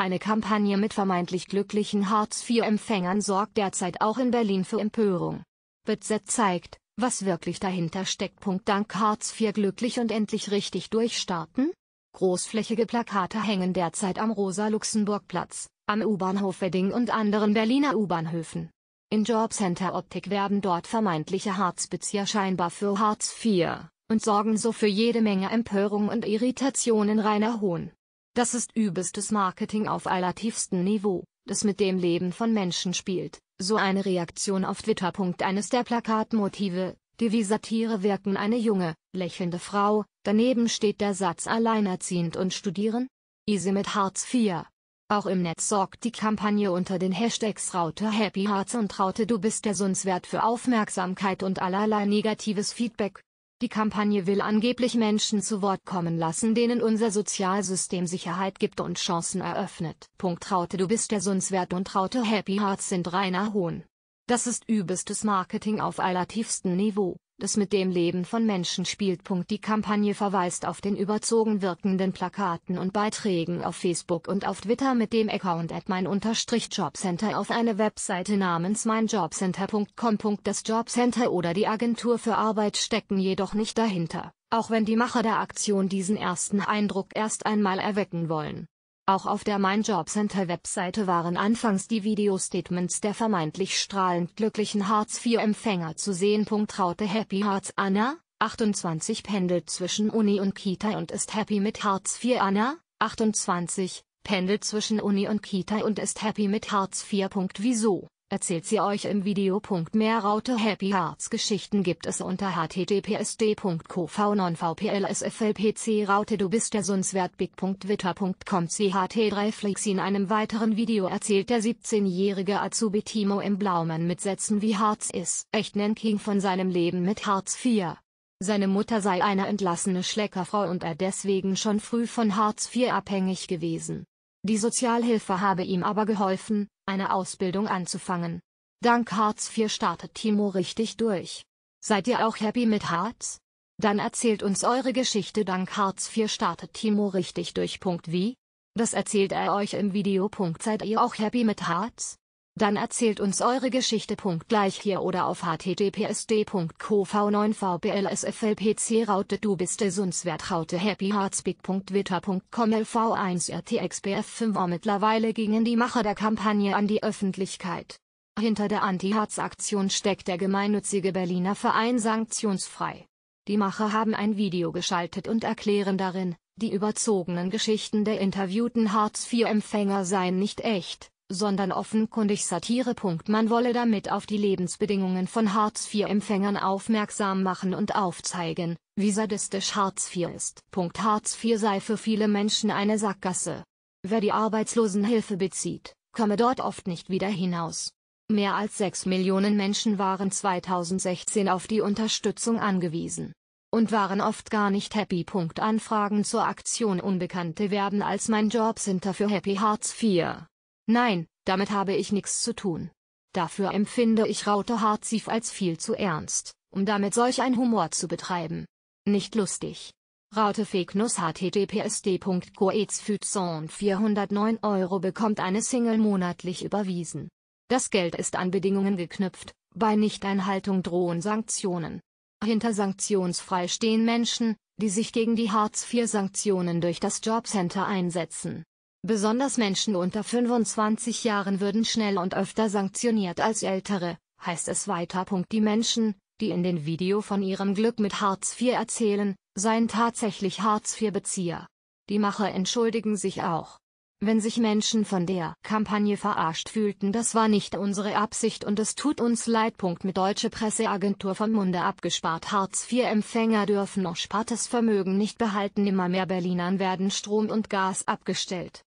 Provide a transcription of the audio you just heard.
Eine Kampagne mit vermeintlich glücklichen Hartz-IV-Empfängern sorgt derzeit auch in Berlin für Empörung. BZ zeigt, was wirklich dahinter steckt. Dank Hartz IV glücklich und endlich richtig durchstarten? Großflächige Plakate hängen derzeit am Rosa-Luxemburg-Platz, am U-Bahnhof Wedding und anderen Berliner U-Bahnhöfen. In Jobcenter-Optik werben dort vermeintliche Hartz-Bezieher scheinbar für Hartz IV und sorgen so für jede Menge Empörung und Irritationen reiner hohn das ist übelstes Marketing auf allertiefstem Niveau, das mit dem Leben von Menschen spielt, so eine Reaktion auf Twitter. Eines der Plakatmotive, die wie Satire wirken eine junge, lächelnde Frau, daneben steht der Satz Alleinerziehend und Studieren? Easy mit Hartz IV. Auch im Netz sorgt die Kampagne unter den Hashtags Raute Happy Hearts und Raute Du bist der Sundswert für Aufmerksamkeit und allerlei negatives Feedback. Die Kampagne will angeblich Menschen zu Wort kommen lassen, denen unser Sozialsystem Sicherheit gibt und Chancen eröffnet. Punkt Raute Du bist der Sundswert und Raute Happy Hearts sind reiner Hohn. Das ist übestes Marketing auf allertiefstem Niveau das mit dem Leben von Menschen spielt. Die Kampagne verweist auf den überzogen wirkenden Plakaten und Beiträgen auf Facebook und auf Twitter mit dem Account at mein-jobcenter auf eine Webseite namens meinjobcenter.com. Das Jobcenter oder die Agentur für Arbeit stecken jedoch nicht dahinter, auch wenn die Macher der Aktion diesen ersten Eindruck erst einmal erwecken wollen auch auf der Mein Jobcenter Webseite waren anfangs die Videostatements der vermeintlich strahlend glücklichen Hartz-IV-Empfänger zu sehen. Raute Happy Hartz Anna, 28 pendelt zwischen Uni und Kita und ist happy mit Hartz IV Anna, 28, pendelt zwischen Uni und Kita und ist happy mit Hartz IV. Wieso? erzählt sie euch im Video. Mehr Raute Happy Hearts Geschichten gibt es unter httpsd.qvnonvplsflpc Raute du bist der sunswertbig.witter.com cht3 Flix In einem weiteren Video erzählt der 17-jährige Azubi Timo im Blaumann mit Sätzen wie Harz ist echt King von seinem Leben mit Hartz IV. Seine Mutter sei eine entlassene Schleckerfrau und er deswegen schon früh von Hartz IV abhängig gewesen. Die Sozialhilfe habe ihm aber geholfen, eine Ausbildung anzufangen. Dank Hartz IV startet Timo richtig durch. Seid ihr auch happy mit Hartz? Dann erzählt uns eure Geschichte dank Hartz IV startet Timo richtig durch. wie? Das erzählt er euch im Video. Seid ihr auch happy mit Hartz? Dann erzählt uns eure Geschichte. Gleich hier oder auf httpsd.kv9vblsflpc raute du bist der esunswert raute happyheartspeak.witter.com lv1rtxbf5 Mittlerweile gingen die Macher der Kampagne an die Öffentlichkeit. Hinter der anti hartz aktion steckt der gemeinnützige Berliner Verein Sanktionsfrei. Die Macher haben ein Video geschaltet und erklären darin, die überzogenen Geschichten der interviewten Hartz-IV-Empfänger seien nicht echt, sondern offenkundig Satire. Man wolle damit auf die Lebensbedingungen von Hartz-IV-Empfängern aufmerksam machen und aufzeigen, wie sadistisch Hartz IV ist. Hartz IV sei für viele Menschen eine Sackgasse. Wer die Arbeitslosenhilfe bezieht, komme dort oft nicht wieder hinaus. Mehr als 6 Millionen Menschen waren 2016 auf die Unterstützung angewiesen und waren oft gar nicht happy. Anfragen zur Aktion Unbekannte werben als mein Jobcenter für Happy Hearts 4. Nein, damit habe ich nichts zu tun. Dafür empfinde ich Raute Hartzief als viel zu ernst, um damit solch ein Humor zu betreiben. Nicht lustig. Raute Feknus httpsd.goezfützon 409 Euro bekommt eine Single monatlich überwiesen. Das Geld ist an Bedingungen geknüpft, bei Nichteinhaltung drohen Sanktionen. Hinter sanktionsfrei stehen Menschen, die sich gegen die Hartz-IV-Sanktionen durch das Jobcenter einsetzen. Besonders Menschen unter 25 Jahren würden schneller und öfter sanktioniert als ältere, heißt es weiter. Die Menschen, die in den Video von ihrem Glück mit Hartz IV erzählen, seien tatsächlich Hartz IV-Bezieher. Die Macher entschuldigen sich auch. Wenn sich Menschen von der Kampagne verarscht fühlten, das war nicht unsere Absicht und es tut uns leid. Mit deutsche Presseagentur vom Munde abgespart. Hartz IV-Empfänger dürfen noch spartes Vermögen nicht behalten. Immer mehr Berlinern werden Strom und Gas abgestellt.